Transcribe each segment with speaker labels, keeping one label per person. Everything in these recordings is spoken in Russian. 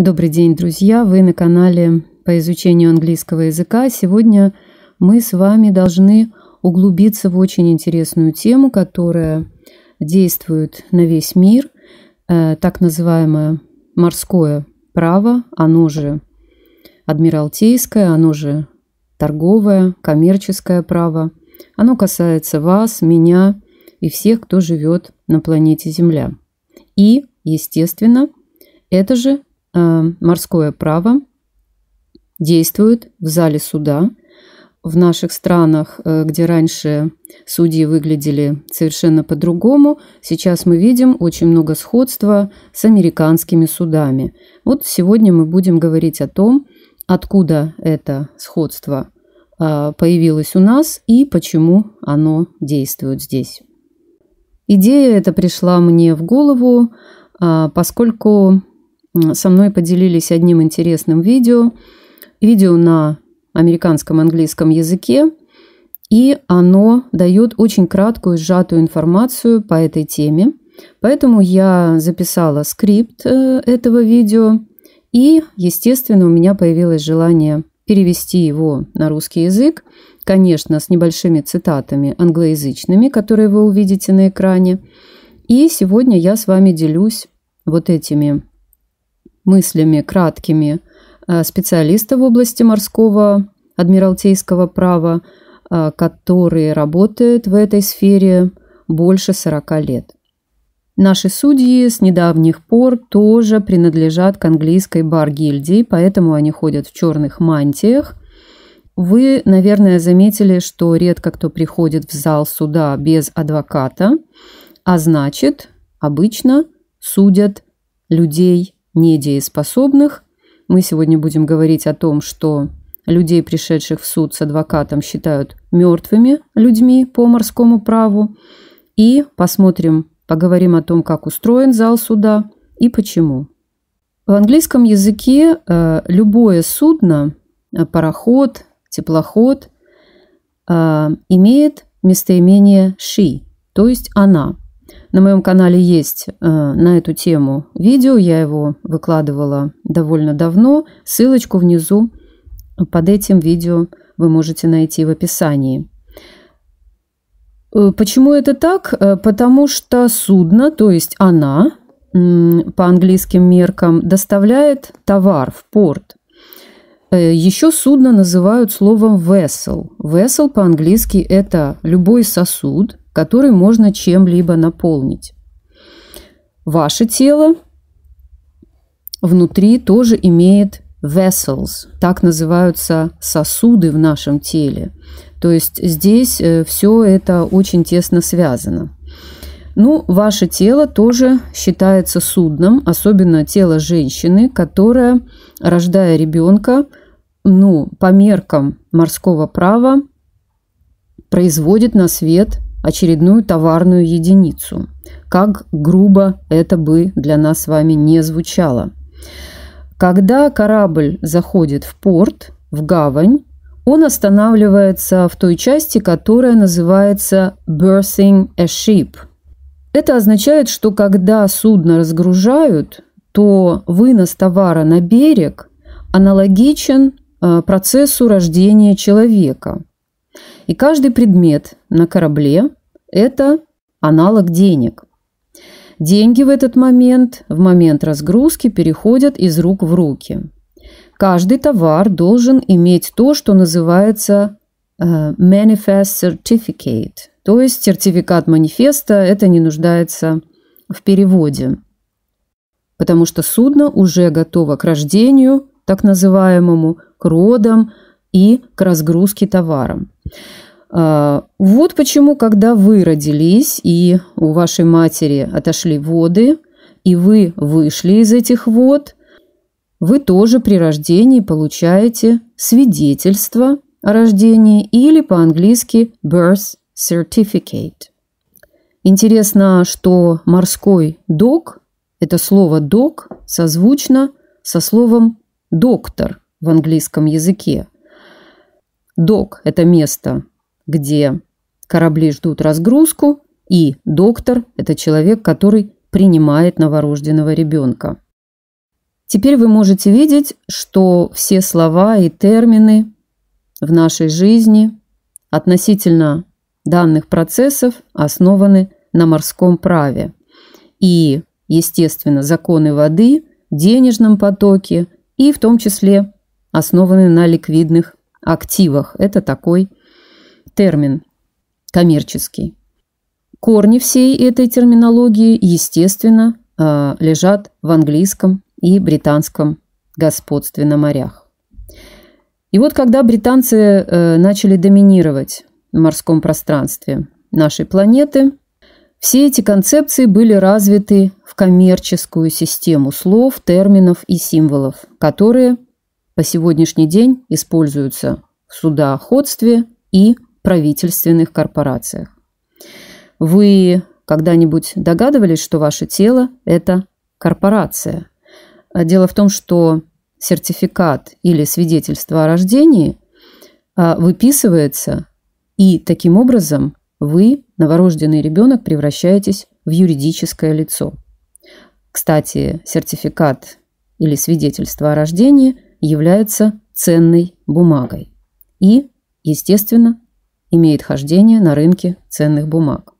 Speaker 1: Добрый день, друзья! Вы на канале по изучению английского языка. Сегодня мы с вами должны углубиться в очень интересную тему, которая действует на весь мир, э, так называемое морское право, оно же адмиралтейское, оно же торговое, коммерческое право. Оно касается вас, меня и всех, кто живет на планете Земля. И, естественно, это же Э, морское право действует в зале суда. В наших странах, э, где раньше судьи выглядели совершенно по-другому, сейчас мы видим очень много сходства с американскими судами. Вот сегодня мы будем говорить о том, откуда это сходство э, появилось у нас и почему оно действует здесь. Идея эта пришла мне в голову, поскольку со мной поделились одним интересным видео. Видео на американском английском языке. И оно дает очень краткую, сжатую информацию по этой теме. Поэтому я записала скрипт э, этого видео. И, естественно, у меня появилось желание перевести его на русский язык, конечно, с небольшими цитатами англоязычными, которые вы увидите на экране. И сегодня я с вами делюсь вот этими мыслями краткими э, специалиста в области морского адмиралтейского права, э, который работает в этой сфере больше 40 лет. Наши судьи с недавних пор тоже принадлежат к английской бар-гильдии, поэтому они ходят в черных мантиях. Вы, наверное, заметили, что редко кто приходит в зал суда без адвоката, а значит, обычно судят людей недееспособных. Мы сегодня будем говорить о том, что людей, пришедших в суд с адвокатом, считают мертвыми людьми по морскому праву. И посмотрим, поговорим о том, как устроен зал суда и почему. В английском языке э, любое судно, э, пароход, теплоход э, имеет местоимение she, то есть она. На моем канале есть э, на эту тему видео, я его выкладывала довольно давно. Ссылочку внизу под этим видео вы можете найти в описании. Э, почему это так? Э, потому что судно, то есть она, по английским меркам, доставляет товар в порт. Э, Еще судно называют словом vessel. Vessel по-английски это любой сосуд, который можно чем-либо наполнить. Ваше тело внутри тоже имеет vessels, так называются сосуды в нашем теле. То есть здесь э, все это очень тесно связано. Ну, ваше тело тоже считается судном, особенно тело женщины, которая, рождая ребенка, ну, по меркам морского права, производит на свет очередную товарную единицу. Как грубо это бы для нас с вами не звучало. Когда корабль заходит в порт, в гавань, он останавливается в той части, которая называется «berthing a ship». Это означает, что когда судно разгружают, то вынос товара на берег аналогичен э, процессу рождения человека. И каждый предмет на корабле это аналог денег. Деньги в этот момент, в момент разгрузки, переходят из рук в руки. Каждый товар должен иметь то, что называется uh, manifest certificate, то есть сертификат манифеста, это не нуждается в переводе, потому что судно уже готово к рождению, так называемому, к родам и к разгрузке товара. Э, вот почему, когда вы родились и у вашей матери отошли воды, и вы вышли из этих вод, вы тоже при рождении получаете свидетельство о рождении или по-английски birth certificate. Интересно, что морской док, это слово док созвучно со словом доктор в английском языке. Док – это место, где корабли ждут разгрузку, и доктор – это человек, который принимает новорожденного ребенка. Теперь вы можете видеть, что все слова и термины в нашей жизни относительно данных процессов основаны на морском праве. И, естественно, законы воды, денежном потоке и в том числе основаны на ликвидных активах. Это такой термин коммерческий. Корни всей этой терминологии, естественно, а, лежат в английском и британском господстве на морях. И вот когда британцы э, начали доминировать в морском пространстве нашей планеты, все эти концепции были развиты в коммерческую систему слов, терминов и символов, которые по сегодняшний день используются в судоходстве и правительственных корпорациях. Вы когда-нибудь догадывались, что ваше тело – это корпорация? А дело в том, что сертификат или свидетельство о рождении а, выписывается, и таким образом вы, новорожденный ребенок, превращаетесь в юридическое лицо. Кстати, сертификат или свидетельство о рождении является ценной бумагой и, естественно, имеет хождение на рынке ценных бумаг.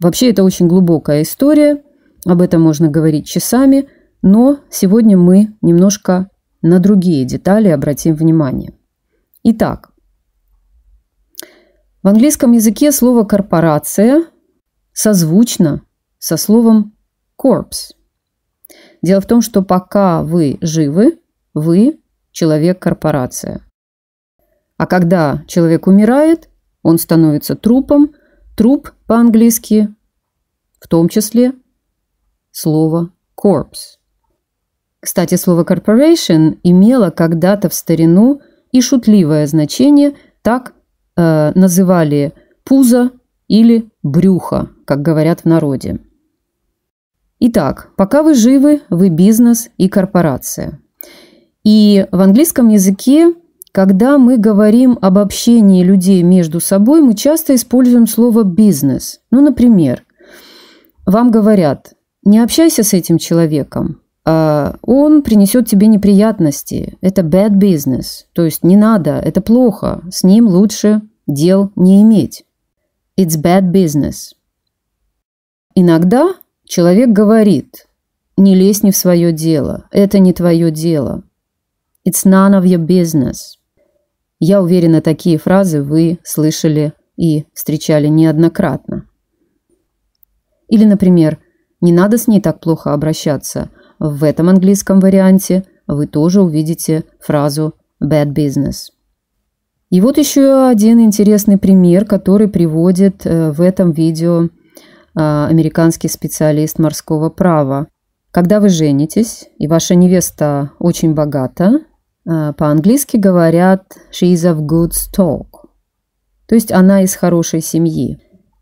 Speaker 1: Вообще это очень глубокая история, об этом можно говорить часами, но сегодня мы немножко на другие детали обратим внимание. Итак, в английском языке слово «корпорация» созвучно со словом «корпс». Дело в том, что пока вы живы, вы человек-корпорация. А когда человек умирает, он становится трупом, труп по-английски, в том числе слово «corpse». Кстати, слово «corporation» имело когда-то в старину и шутливое значение, так э, называли пузо или брюхо, как говорят в народе. Итак, пока вы живы, вы бизнес и корпорация. И в английском языке когда мы говорим об общении людей между собой, мы часто используем слово «бизнес». Ну, например, вам говорят «не общайся с этим человеком», а он принесет тебе неприятности. Это bad business. То есть не надо, это плохо. С ним лучше дел не иметь. It's bad business. Иногда человек говорит, не лезь не в свое дело, это не твое дело. It's none of your business. Я уверена, такие фразы вы слышали и встречали неоднократно. Или, например, «не надо с ней так плохо обращаться». В этом английском варианте вы тоже увидите фразу «bad business». И вот еще один интересный пример, который приводит э, в этом видео э, американский специалист морского права. Когда вы женитесь, и ваша невеста очень богата, Э, по-английски говорят "she's of good stock», то есть она из хорошей семьи.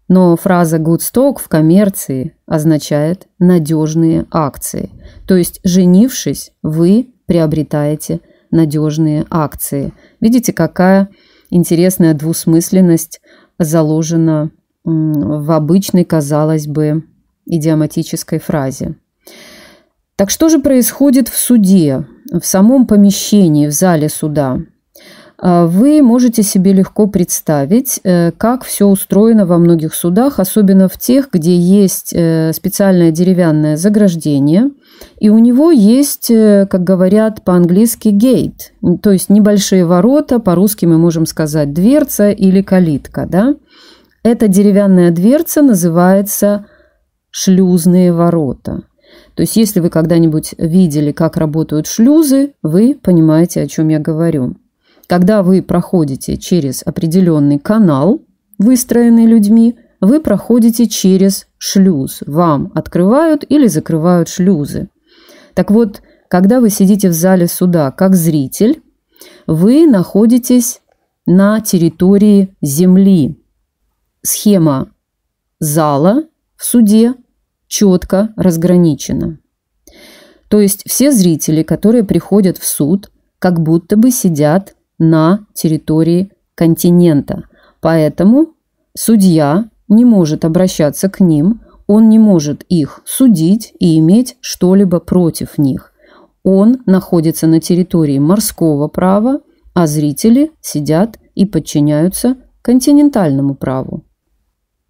Speaker 1: Но фраза «good stock» в коммерции означает «надежные акции». То есть, женившись, вы приобретаете надежные акции. Видите, какая интересная двусмысленность заложена в обычной, казалось бы, идиоматической фразе. Так что же происходит в суде? в самом помещении, в зале суда, а, вы можете себе легко представить, э, как все устроено во многих судах, особенно в тех, где есть э, специальное деревянное заграждение, и у него есть, э, как говорят по-английски, гейт, то есть небольшие ворота, по-русски мы можем сказать дверца или калитка. Да? Эта деревянная дверца называется шлюзные ворота – то есть, если вы когда-нибудь видели, как работают шлюзы, вы понимаете, о чем я говорю. Когда вы проходите через определенный канал, выстроенный людьми, вы проходите через шлюз. Вам открывают или закрывают шлюзы. Так вот, когда вы сидите в зале суда как зритель, вы находитесь на территории земли. Схема зала в суде четко разграничено. То есть все зрители, которые приходят в суд, как будто бы сидят на территории континента. Поэтому судья не может обращаться к ним, он не может их судить и иметь что-либо против них. Он находится на территории морского права, а зрители сидят и подчиняются континентальному праву.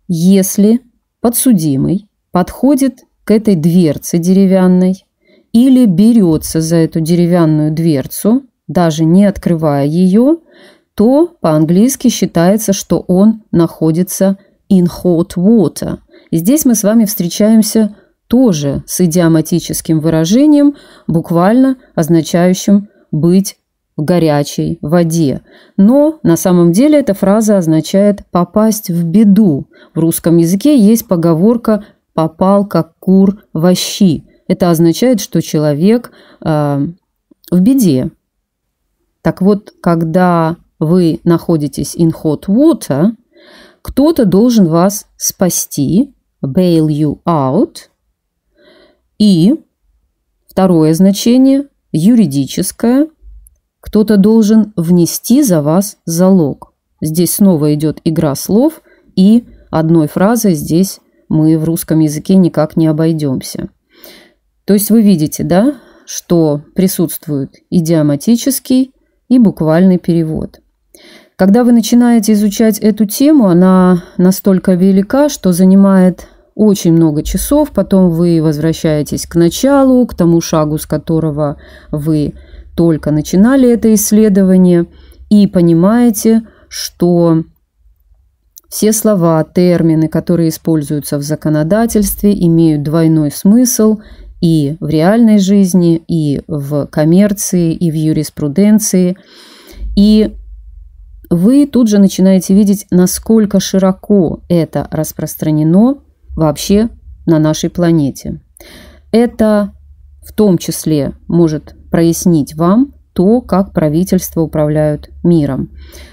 Speaker 1: Если подсудимый подходит к этой дверце деревянной или берется за эту деревянную дверцу, даже не открывая ее, то по-английски считается, что он находится in hot water. И здесь мы с вами встречаемся тоже с идиоматическим выражением, буквально означающим «быть в горячей воде. Но на самом деле эта фраза означает «попасть в беду». В русском языке есть поговорка попал как кур во щи. Это означает, что человек э, в беде. Так вот, когда вы находитесь in hot water, кто-то должен вас спасти, bail you out. И второе значение, юридическое, кто-то должен внести за вас залог. Здесь снова идет игра слов, и одной фразой здесь мы в русском языке никак не обойдемся. То есть вы видите, да, что присутствует идиоматический и буквальный перевод. Когда вы начинаете изучать эту тему, она настолько велика, что занимает очень много часов, потом вы возвращаетесь к началу, к тому шагу, с которого вы только начинали это исследование, и понимаете, что все слова, термины, которые используются в законодательстве, имеют двойной смысл и в реальной жизни, и в коммерции, и в юриспруденции. И вы тут же начинаете видеть, насколько широко это распространено вообще на нашей планете. Это в том числе может прояснить вам, то, как правительства управляют миром.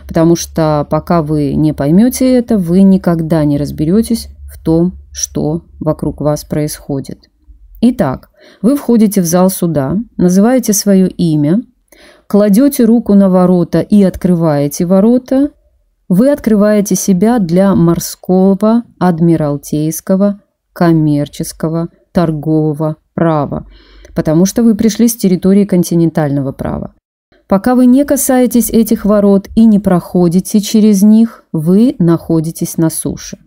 Speaker 1: Потому что пока вы не поймете это, вы никогда не разберетесь в том, что вокруг вас происходит. Итак, вы входите в зал суда, называете свое имя, кладете руку на ворота и открываете ворота, вы открываете себя для морского, адмиралтейского, коммерческого, торгового права потому что вы пришли с территории континентального права. Пока вы не касаетесь этих ворот и не проходите через них, вы находитесь на суше.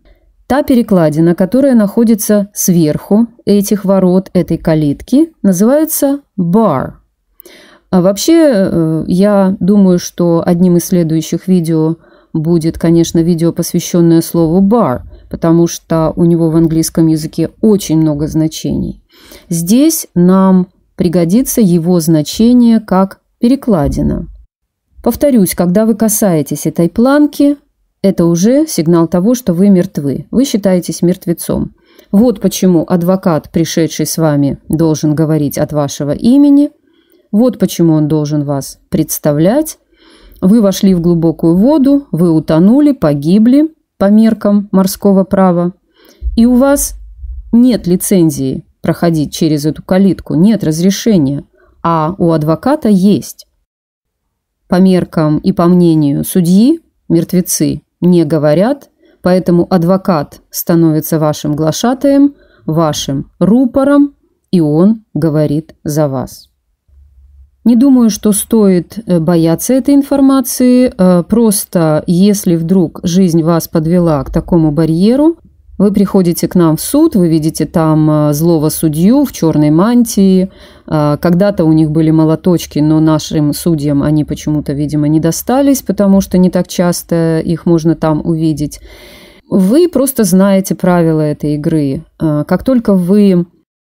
Speaker 1: Та перекладина, которая находится сверху этих ворот, этой калитки, называется бар. А вообще, э, я думаю, что одним из следующих видео будет, конечно, видео, посвященное слову бар – потому что у него в английском языке очень много значений. Здесь нам пригодится его значение как перекладина. Повторюсь, когда вы касаетесь этой планки, это уже сигнал того, что вы мертвы. Вы считаетесь мертвецом. Вот почему адвокат, пришедший с вами, должен говорить от вашего имени. Вот почему он должен вас представлять. Вы вошли в глубокую воду, вы утонули, погибли по меркам морского права, и у вас нет лицензии проходить через эту калитку, нет разрешения, а у адвоката есть. По меркам и по мнению судьи мертвецы не говорят, поэтому адвокат становится вашим глашатаем, вашим рупором, и он говорит за вас. Не думаю, что стоит э, бояться этой информации. Э, просто если вдруг жизнь вас подвела к такому барьеру, вы приходите к нам в суд, вы видите там э, злого судью в черной мантии. Когда-то у них были молоточки, но нашим судьям они почему-то, видимо, не достались, потому что не так часто их можно там увидеть. Вы просто знаете правила этой игры. Как только вы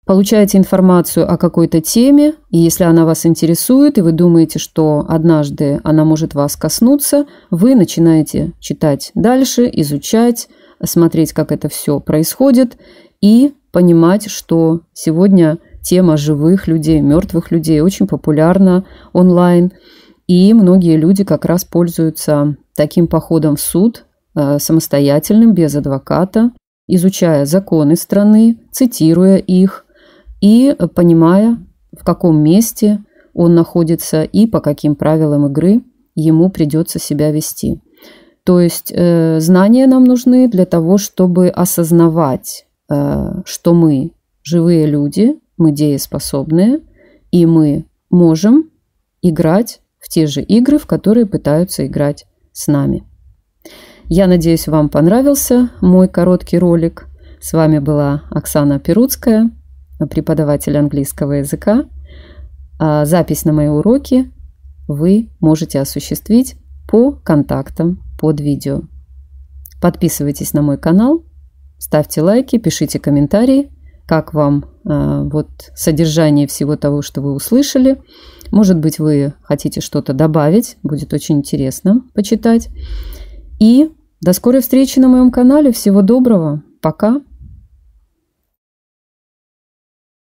Speaker 1: Получаете информацию о какой-то теме, и если она вас интересует, и вы думаете, что однажды она может вас коснуться, вы начинаете читать дальше, изучать, смотреть, как это все происходит, и понимать, что сегодня тема живых людей, мертвых людей очень популярна онлайн. И многие люди как раз пользуются таким походом в суд, э, самостоятельным, без адвоката, изучая законы страны, цитируя их – и э, понимая, в каком месте он находится и по каким правилам игры ему придется себя вести. То есть э, знания нам нужны для того, чтобы осознавать, э, что мы живые люди, мы дееспособные, и мы можем играть в те же игры, в которые пытаются играть с нами. Я надеюсь, вам понравился мой короткий ролик. С вами была Оксана Перуцкая преподаватель английского языка. А, запись на мои уроки вы можете осуществить по контактам под видео. Подписывайтесь на мой канал, ставьте лайки, пишите комментарии, как вам а, вот содержание всего того, что вы услышали. Может быть, вы хотите что-то добавить, будет очень интересно почитать. И до скорой встречи на моем канале. Всего доброго. Пока.